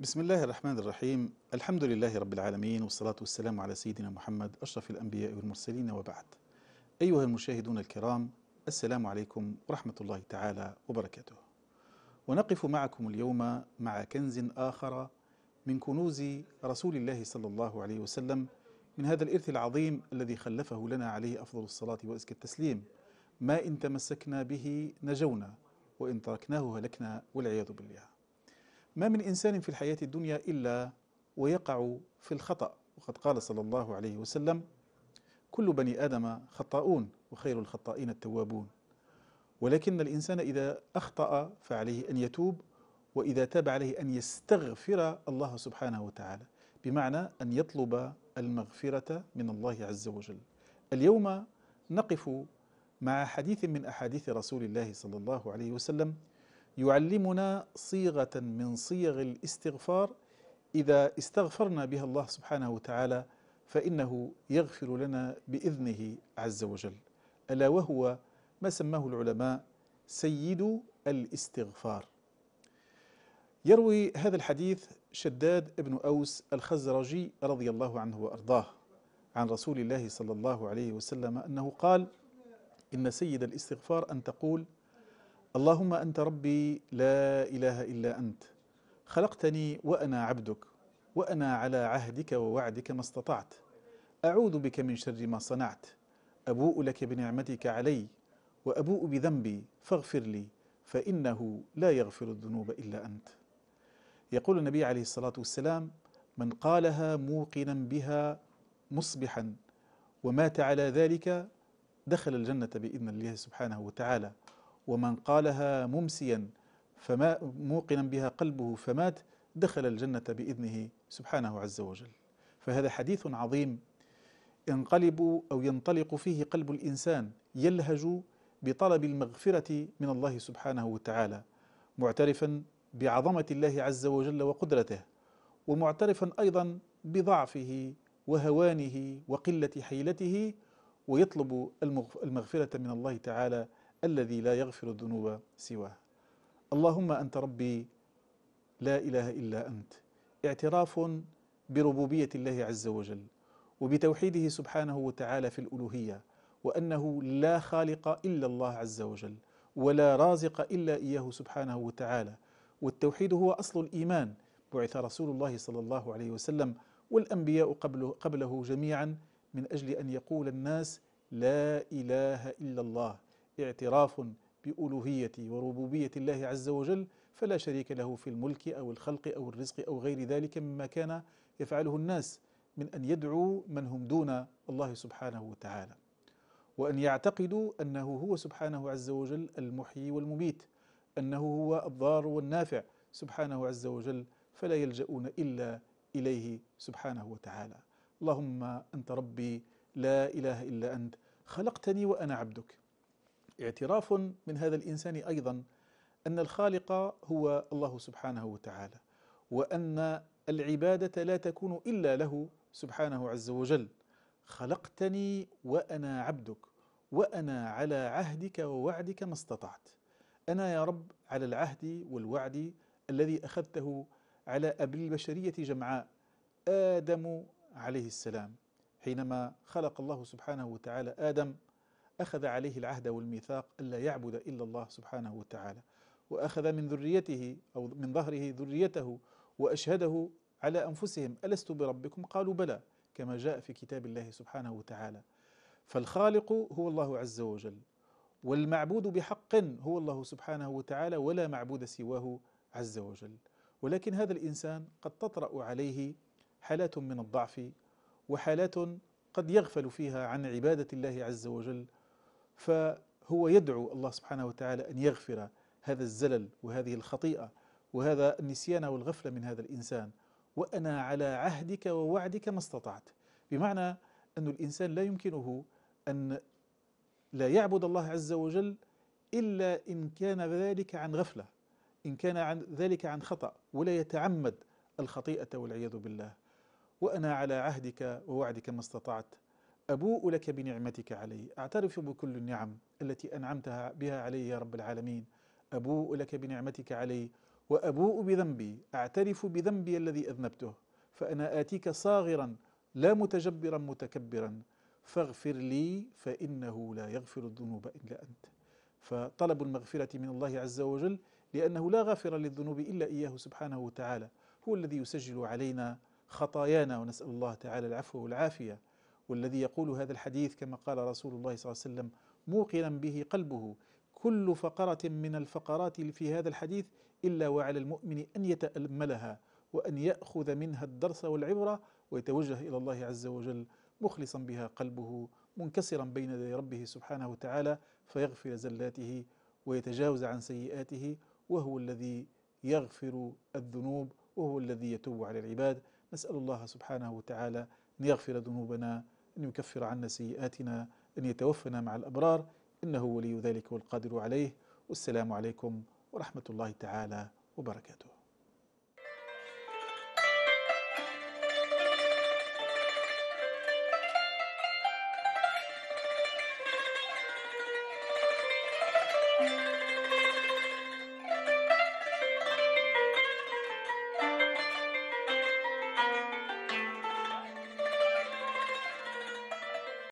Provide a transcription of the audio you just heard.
بسم الله الرحمن الرحيم الحمد لله رب العالمين والصلاة والسلام على سيدنا محمد أشرف الأنبياء والمرسلين وبعد أيها المشاهدون الكرام السلام عليكم ورحمة الله تعالى وبركاته ونقف معكم اليوم مع كنز آخر من كنوز رسول الله صلى الله عليه وسلم من هذا الإرث العظيم الذي خلفه لنا عليه أفضل الصلاة وأزكى التسليم ما إن تمسكنا به نجونا وإن تركناه هلكنا والعياذ بالله ما من انسان في الحياه الدنيا الا ويقع في الخطا وقد قال صلى الله عليه وسلم كل بني ادم خطاؤون وخير الخطائين التوابون ولكن الانسان اذا اخطا فعليه ان يتوب واذا تاب عليه ان يستغفر الله سبحانه وتعالى بمعنى ان يطلب المغفره من الله عز وجل اليوم نقف مع حديث من احاديث رسول الله صلى الله عليه وسلم يعلمنا صيغة من صيغ الاستغفار إذا استغفرنا بها الله سبحانه وتعالى فإنه يغفر لنا بإذنه عز وجل ألا وهو ما سماه العلماء سيد الاستغفار يروي هذا الحديث شداد بن أوس الخزرجي رضي الله عنه وأرضاه عن رسول الله صلى الله عليه وسلم أنه قال إن سيد الاستغفار أن تقول اللهم انت ربي لا اله الا انت خلقتني وانا عبدك وانا على عهدك ووعدك ما استطعت اعوذ بك من شر ما صنعت ابوء لك بنعمتك علي وابوء بذنبي فاغفر لي فانه لا يغفر الذنوب الا انت يقول النبي عليه الصلاه والسلام من قالها موقنا بها مصبحا ومات على ذلك دخل الجنه باذن الله سبحانه وتعالى ومن قالها ممسيا فما موقنا بها قلبه فمات دخل الجنة بإذنه سبحانه عز وجل فهذا حديث عظيم ينقلب أو ينطلق فيه قلب الإنسان يلهج بطلب المغفرة من الله سبحانه وتعالى معترفا بعظمة الله عز وجل وقدرته ومعترفا أيضا بضعفه وهوانه وقلة حيلته ويطلب المغفرة من الله تعالى الذي لا يغفر الذنوب سواه اللهم أنت ربي لا إله إلا أنت اعتراف بربوبية الله عز وجل وبتوحيده سبحانه وتعالى في الألوهية وأنه لا خالق إلا الله عز وجل ولا رازق إلا إياه سبحانه وتعالى والتوحيد هو أصل الإيمان بعث رسول الله صلى الله عليه وسلم والأنبياء قبله, قبله جميعا من أجل أن يقول الناس لا إله إلا الله اعتراف بألوهية وربوبية الله عز وجل فلا شريك له في الملك أو الخلق أو الرزق أو غير ذلك مما كان يفعله الناس من أن يدعوا من هم دون الله سبحانه وتعالى وأن يعتقدوا أنه هو سبحانه عز وجل المحيي والمميت أنه هو الضار والنافع سبحانه عز وجل فلا يلجؤون إلا إليه سبحانه وتعالى اللهم أنت ربي لا إله إلا أنت خلقتني وأنا عبدك اعتراف من هذا الانسان ايضا ان الخالق هو الله سبحانه وتعالى وان العباده لا تكون الا له سبحانه عز وجل خلقتني وانا عبدك وانا على عهدك ووعدك ما استطعت انا يا رب على العهد والوعد الذي اخذته على أب البشريه جمعاء ادم عليه السلام حينما خلق الله سبحانه وتعالى ادم أخذ عليه العهد والميثاق ألا يعبد إلا الله سبحانه وتعالى وأخذ من ذريته أو من ظهره ذريته وأشهده على أنفسهم ألست بربكم قالوا بلى كما جاء في كتاب الله سبحانه وتعالى فالخالق هو الله عز وجل والمعبود بحق هو الله سبحانه وتعالى ولا معبود سواه عز وجل ولكن هذا الانسان قد تطرا عليه حالات من الضعف وحالات قد يغفل فيها عن عباده الله عز وجل فهو يدعو الله سبحانه وتعالى أن يغفر هذا الزلل وهذه الخطيئة وهذا النسيان والغفلة من هذا الإنسان وأنا على عهدك ووعدك ما استطعت بمعنى أن الإنسان لا يمكنه أن لا يعبد الله عز وجل إلا إن كان ذلك عن غفلة إن كان عن ذلك عن خطأ ولا يتعمد الخطيئة والعياذ بالله وأنا على عهدك ووعدك ما استطعت أبوء لك بنعمتك علي أعترف بكل النعم التي أنعمتها بها علي يا رب العالمين أبوء لك بنعمتك علي وأبوء بذنبي أعترف بذنبي الذي أذنبته فأنا آتيك صاغرا لا متجبرا متكبرا فاغفر لي فإنه لا يغفر الذنوب إلا أنت فطلب المغفرة من الله عز وجل لأنه لا غافر للذنوب إلا إياه سبحانه وتعالى هو الذي يسجل علينا خطايانا ونسأل الله تعالى العفو والعافية والذي يقول هذا الحديث كما قال رسول الله صلى الله عليه وسلم موقنا به قلبه كل فقرة من الفقرات في هذا الحديث إلا وعلى المؤمن أن يتأملها وأن يأخذ منها الدرس والعبرة ويتوجه إلى الله عز وجل مخلصا بها قلبه منكسرا بين يدي ربه سبحانه وتعالى فيغفر زلاته ويتجاوز عن سيئاته وهو الذي يغفر الذنوب وهو الذي يتوب على العباد نسأل الله سبحانه وتعالى أن يغفر ذنوبنا أن يكفر عنا سيئاتنا أن يتوفنا مع الأبرار إنه ولي ذلك والقادر عليه والسلام عليكم ورحمة الله تعالى وبركاته